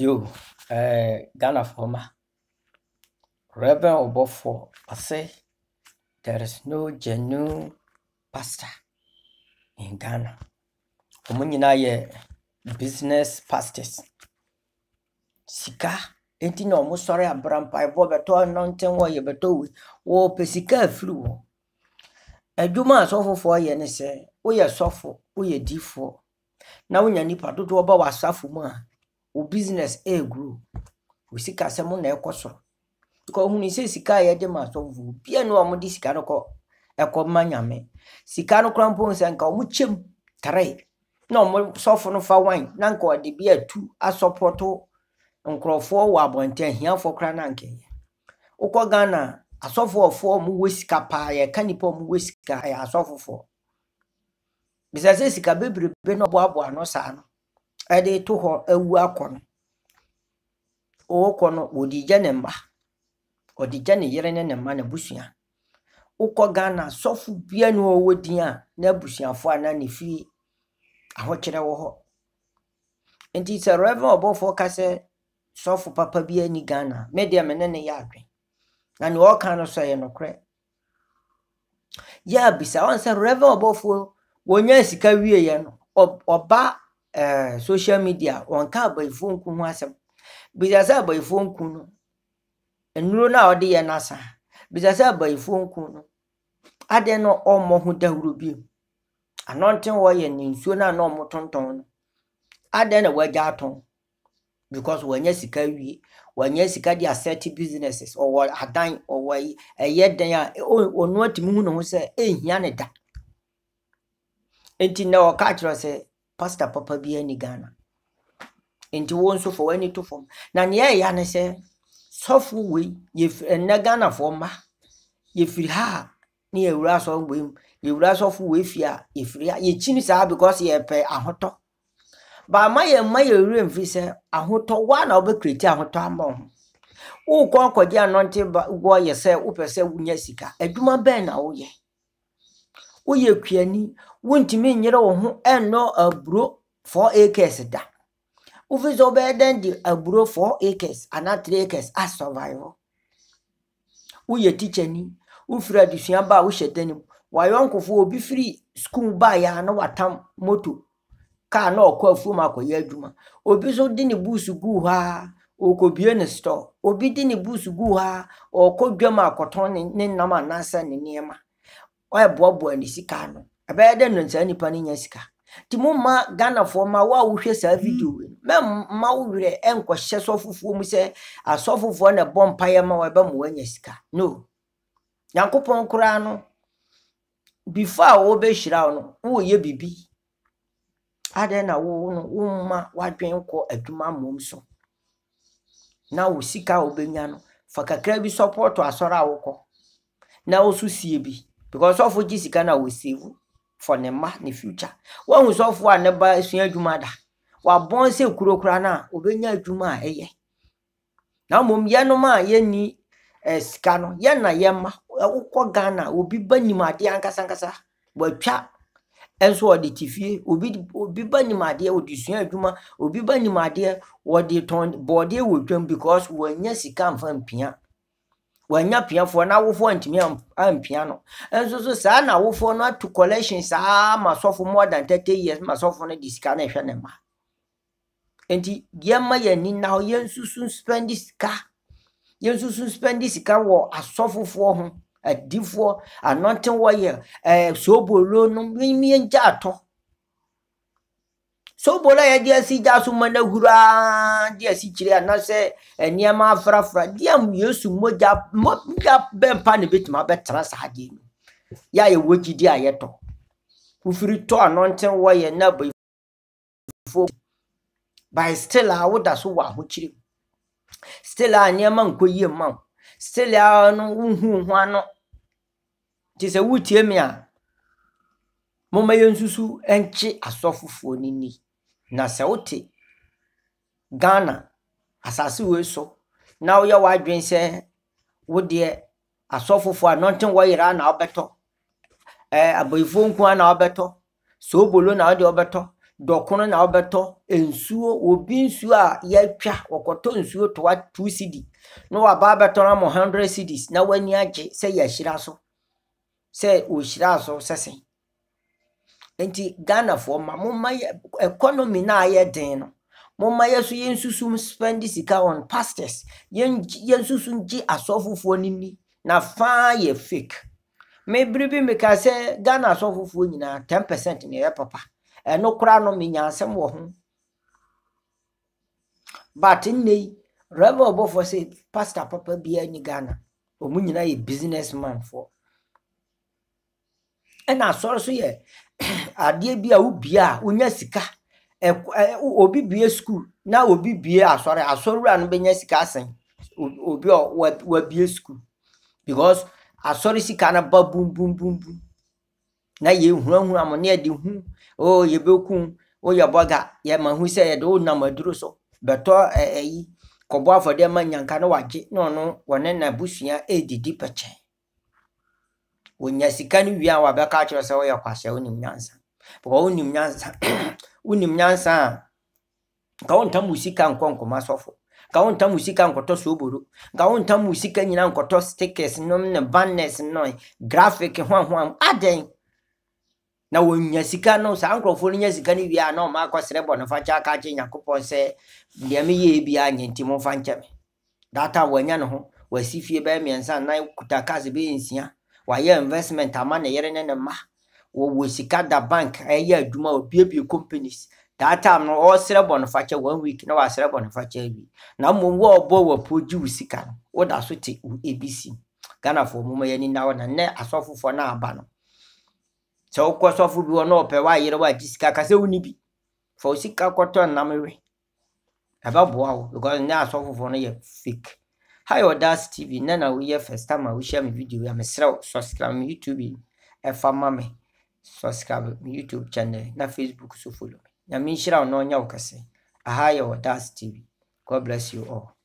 Yo, eh, Ghanafoɔ mma, Reverend Ɔbɔfoɔ say there is no genuine pastor in Ghana. Wɔn nyinaa yɛ business pastors. Sika enti na wɔn sɔre abra mpaebɔ bɛtɔ nnɔnten wɔ yɛ bɛtɔ wi. Wɔpɛ sika afiri hɔ. Adwuma a sɔfofoɔ yɛ ne sɛ woyɛ sɔfo, woyɛ difoɔ na wonya nipa dodoɔ ba wɔ asafo mu a wo business ɛɛguro wo sika sɛ na ɛkɔ soro because ohun sɛ sika a yɛde ma asɔfo bia no a wɔde sika no kɔ ɛkɔ ma nyame sika no kora mpo sɛ nka wɔn kyɛm tare na wɔn sɔfo no fa wine na nka wɔde bi atu asɔpɔto nkurɔfoɔ wɔ abɔnten ahiafoɔ kora na nkɛyɛ wokɔ ghana asɔfoɔfoɔ a wɔwɔ sika paa yɛka nipa a wɔwɔ sika yɛ asɔfofoɔ bisɛ sika bebrebe na ɔboaboa no saa no ɛde to hɔ awu akɔ no ɔɔkɔ no ɔde gya ne mma ɔde gya ne yere ne ne mma ne busua ɔkɔ ghana sɔfo bia ne ɔwɔ din a na busuafo anaa ne fie ahokyerɛ wɔ hɔ nti sɛ reverend ɔbɔfoɔ ka sɛ sɔfo papa bia ni ghana me deɛ me ne ne yɛ adwen na ne ɔka no so yɛ nokorɛ yɛ abisa ɔn sɛ reverend ɔbɔfoɔ wɔnya sika wieɛ no ɔba Eh, social media wɔnka abayifoɔ nku ho asɛm bisa sɛ abayifoɔ nku no nnuro no a ɔde yɛ no asa bisa sɛ abayifoɔ nku no adeɛ no ɔmmɔ ho dahuro bio anɔnten wɔ yɛ ne nsuo no a na ɔmo tontɔn no adeɛ na wɔagya atɔn because wɔnyɛ sika wie wɔnyɛ sika de asɛte businesses ɔwɔ adan ɔwɔ ɛyɛ dan a ɔno atumi hu ne ho sɛ ɛhia ne da nti na ɔka kyerɛ sɛ pasta papa bi ani ghana nti wɔn nso fɔ wɔn to fam na nea ɛyɛ ne sɛ sɔfo wei yɛfiri ɛnɛ mma yɛfiri ha a ne yɛwura asɔfo wei mu yɛwura asɔfo wei a yɛfiri ha yɛkyi ne saa because yɛpɛ ahotɔ ya yɛn mma yɛwura sɛ ahotɔ waa na kreti ahotɔ ama wɔn akɔgye anɔnte ba sɛ wopɛ sɛ wonya sika adwuma bɛn na woyɛ woyɛ kuani wontumi nyere wo ho ɛnnɔ aburo 4 acres da wofiri sɛ wobɛyɛ dɛn de aburo 4 acres anaa 3 acres asurvive woyɛ tikyani wofiri adesua ba a wohyɛ dan mu wayɛ nkofoɔ obi firi sukuu baayɛ a na watam moto kaa na ɔkɔ afuom akɔyɛ adwuma obi nso de ne buusu guu hɔ a ɔkɔbue ne store obi de ne buusu guu hɔ a ɔkɔ dwam akɔtɔn ne nam anaasɛ ne nneɛma ɔyɛboaboa ne sika no ɛbɛyɛ dɛ no saa nipa no nya sika nti moma ghanafoɔ ma wo a wohwɛ saa video wo werɛ ɛnkɔhyɛ sɔfofoɔ mu sɛ asɔfofoɔ na ɛbɔ mpayɛ ma wɔbɛma woanya sika no nyankopɔn koraa no bifo a wɔbɛhyira wo no woyɛ biribi adɛn na wo no woadwen kɔ adwuma mmom so na wo sika a wobɛnya no fa kakra bi sɔpɔɔto asɔre a wokɔ na wo so sie bi because sɔfo gye sika na wɔsɛvu for ne mma ne future wɔn sɔfo a ne ba esua adwuma da wabɔn sɛ kuro kura na obenya adwuma a ɛyɛ na mmom yɛnom a yɛni ɛɛ eh, sika no yɛn na yɛn ma ɛwokɔ eh, ghana obi ba nim adeɛ ankasa ankasa wɔatwa ɛnso ɔde te fie obi obi ba nim adeɛ ɔde sua adwuma obi ba nim adeɛ wɔde tɔn bɔɔdeɛ wɔ dwam because wɔnyɛ sika nfa mpia wanya piafoɔ na awofoɔ ntumi ampia no nso so saa na awofoɔ no ato collection saa ma sɔfo more than thirty years ma sɔfo no de sika na ɛhwɛ ne ma nti yɛma yɛn ani na yɛn nsusu spɛndi sika yɛn nsusu spɛndi sika wɔ asɔfofoɔ ho adifoɔ anɔnten wɔyɛ ɛɛ eh, soobolo no mmea gya atɔ sobola yɛ deɛ si gya so ma na hura deɛ si kyerɛ anaasɛ eh, nneɛma afrafra deɛ yesu mogya mogya bɛmpa ne bɛtumi abɛtena saa deɛ mu yɛ a yɛwɔ gyidi a yɛtɔ wofiri tɔ anɔnten wɔ yɛ na bɛfo by still a woda so wɔ ahokyere mu still a nneɛma nkɔ yie ma wo still a no wohu ho ano nti sɛ wotie me a momma yɛnsusu nkye asɔfofoɔ no ni na sɛ wote ghana asase wei so na woyɛ w'adwene sɛ wo deɛ asɔfofoɔ a nɔnten wɔyera na wobɛtɔ ɛɛ abɛyifoɔ nko na wobɛtɔ soobolo na wode wobɛtɔ dɔkono na wobɛtɔ nsuo obi nsuo a yɛatwa wɔkɔtɔ nsuo toa two cd na waba abɛtɔ no ama hundred cds na w'ani agye sɛ yɛahyira so sɛ ɔhyira so sɛsɛn nti ghanafoɔ ma momma yɛ economy no a den no momma yɛ so yɛnsusum spend sika on pastors yɛnsusum gye asɔfofoɔ no ni na faa yɛ fake mebiri bi meka sɛ ghana asɔfofoɔ nyinaa ten percent na ɛyɛ papa ɛno koraa no menya asɛm wɔ ho but nne yi rɛva ɔbɔfoɔ sɛ pastor papa biara ni ghana ɔmu nyinaa yɛ business foɔ ɛna asɔre so yɛ adeɛ bi a wobie a wonya sika obi bie skul na obi bie asɔre asɔrewura no bɛnya sika asɛn obi a wabie skul because asɔre sika no ba bumbumbumbu na yɛhurahura mo ne yɛde hu o oh, yɛbɛku woyɛ bɔga yɛma hu sɛ yɛde wonam aduro so bɛtɔ ɛyi kɔbɔ afɔdeɛ ma nyanka na wagye na ɔno wɔne n'abusua ɛredidi pɛkyɛn wonya sika no wie a wabɛka akyerɛ sɛ woyɛ kwahyɛ wonim nyansa because wonim nyansa wonim nyansa a nka wontam wo sika nkɔ nkɔma sɔfo nka wontam wo sika nkɔtɔ sooboro nka wontam wo sika nyina nkɔtɔ stickers nom ne banners no graphic hoahoam adɛn na wɔnya sika no saa nkurɔfoɔ no nya sika no wie a na ɔma akɔserɛ bɔ nofa kyɛ aka kye nyankopɔn sɛ deɛ meyɛɛ biaa nyɛ nti nkyɛ me data wɔanya ne ho wasi fie bɛyɛ mmiɛnsa nan kuta kase bɛyɛ nsia wayɛ investment ama na yere ne ne ma wɔwɔ sika da bank ɛyɛ adwuma wɔbiebie companies that time no one week na wasrɛ bɔnefakyɛ na mmom wo ɔbɔ sika no woda so te ebisi ghanafoɔ moma yɛ nina wɔ na nnɛ asɔfofoɔ aba no sɛ wokɔ sɔfo na ɔpɛ ka sɛ bi fa wo sika kɔtɔ nnam we ɛbɛboa yɛ fake hi ɔdas tv na na woyɛ first time a wohyia me video ya mesrɛ wo subscribe me youtube ɛfa ma me subscribe me youtube channel na facebook so follow me nyame nhyira wo na ɔnyɛ wo kɛse aha yɛ ɔdas tv god bless you all